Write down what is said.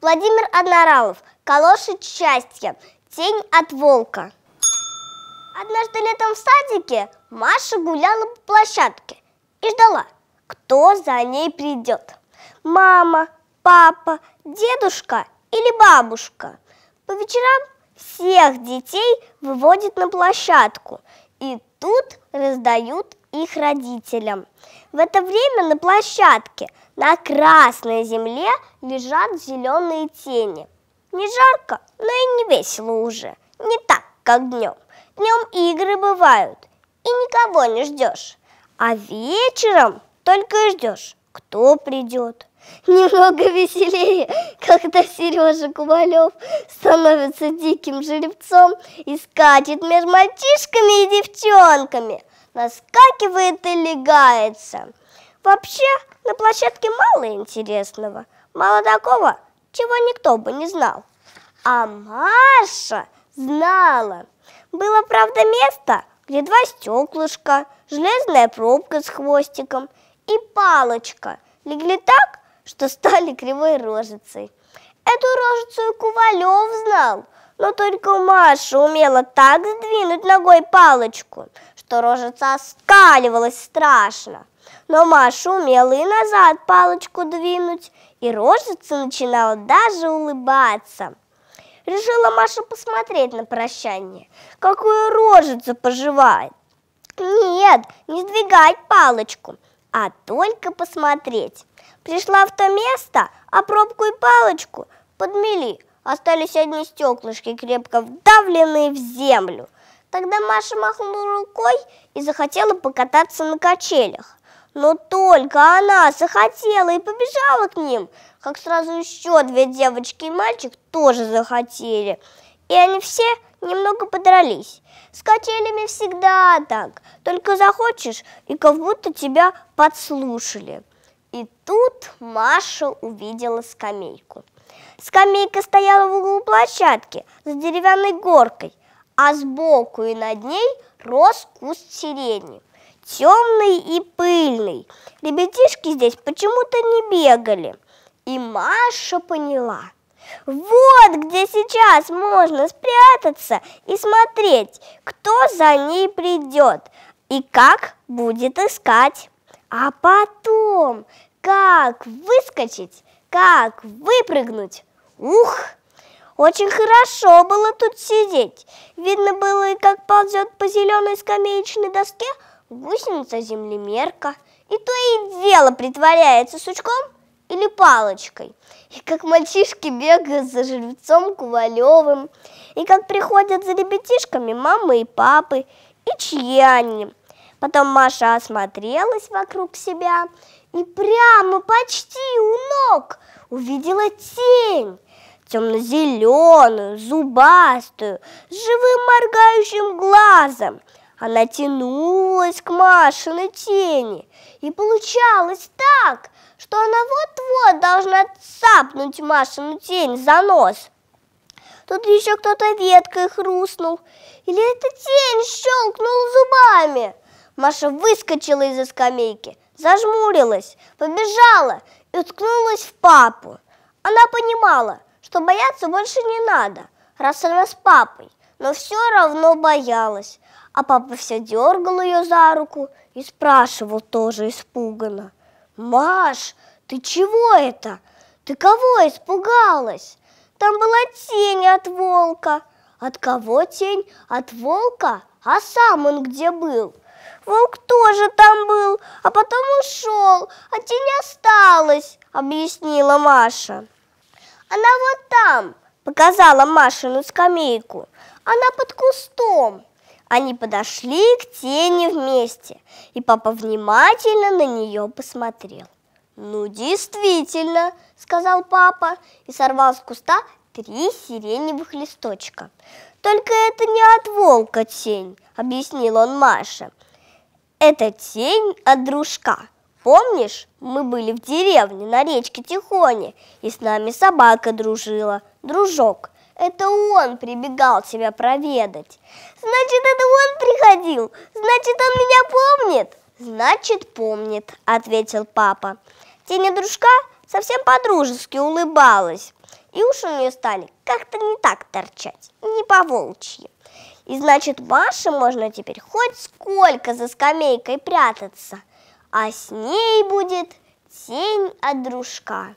Владимир Одноралов. Калоши счастья. Тень от волка. Однажды летом в садике Маша гуляла по площадке и ждала, кто за ней придет. Мама, папа, дедушка или бабушка. По вечерам всех детей выводят на площадку, и тут раздают их родителям. В это время на площадке – на красной земле лежат зеленые тени. Не жарко, но и не весело уже. Не так, как днем. Днем игры бывают, и никого не ждешь. А вечером только и ждешь, кто придет. Немного веселее, когда Сережа Кувалев становится диким жеребцом и скачет между мальчишками и девчонками, наскакивает и легается. Вообще, на площадке мало интересного, мало такого, чего никто бы не знал. А Маша знала. Было, правда, место, где два стеклышка, железная пробка с хвостиком и палочка легли так, что стали кривой рожицей. Эту рожицу и Кувалев знал, но только Маша умела так сдвинуть ногой палочку, что рожица оскаливалась страшно. Но Маша умела и назад палочку двинуть, и рожица начинала даже улыбаться. Решила Маша посмотреть на прощание, какую рожицу поживает. Нет, не сдвигать палочку, а только посмотреть. Пришла в то место, а пробку и палочку подмели. Остались одни стеклышки, крепко вдавленные в землю – Тогда Маша махнула рукой и захотела покататься на качелях. Но только она захотела и побежала к ним, как сразу еще две девочки и мальчик тоже захотели. И они все немного подрались. С качелями всегда так. Только захочешь, и как будто тебя подслушали. И тут Маша увидела скамейку. Скамейка стояла в углу площадки за деревянной горкой – а сбоку и над ней рос куст сирени. Темный и пыльный. Ребятишки здесь почему-то не бегали. И Маша поняла. Вот где сейчас можно спрятаться и смотреть, кто за ней придет и как будет искать. А потом, как выскочить, как выпрыгнуть. Ух! Очень хорошо было тут сидеть. Видно было, как ползет по зеленой скамеечной доске гусеница-землемерка. И то и дело притворяется сучком или палочкой. И как мальчишки бегают за жеребцом Кувалевым. И как приходят за ребятишками мамы и папы. И чьи они. Потом Маша осмотрелась вокруг себя и прямо почти у ног увидела тень темно-зеленую, зубастую, с живым моргающим глазом. Она тянулась к Машиной тени, и получалось так, что она вот-вот должна цапнуть Машину тень за нос. Тут еще кто-то веткой хрустнул, или эта тень щелкнула зубами. Маша выскочила из-за скамейки, зажмурилась, побежала и уткнулась в папу. Она понимала, что бояться больше не надо, раз она с папой, но все равно боялась. А папа все дергал ее за руку и спрашивал тоже испуганно. «Маш, ты чего это? Ты кого испугалась? Там была тень от волка». От кого тень? От волка? А сам он где был? Волк тоже там был, а потом ушел, а тень осталась, объяснила Маша. Она вот там, показала Машину скамейку. Она под кустом. Они подошли к тени вместе, и папа внимательно на нее посмотрел. «Ну, действительно», — сказал папа и сорвал с куста три сиреневых листочка. «Только это не от волка тень», — объяснил он Маше. «Это тень от дружка, Помнишь, мы были в деревне на речке Тихоне, и с нами собака дружила, дружок. Это он прибегал тебя проведать. Значит, это он приходил, значит, он меня помнит. Значит, помнит, ответил папа. Тень дружка совсем по-дружески улыбалась, и уши у нее стали как-то не так торчать, не по-волчьи. И значит, Маше можно теперь хоть сколько за скамейкой прятаться а с ней будет тень от дружка.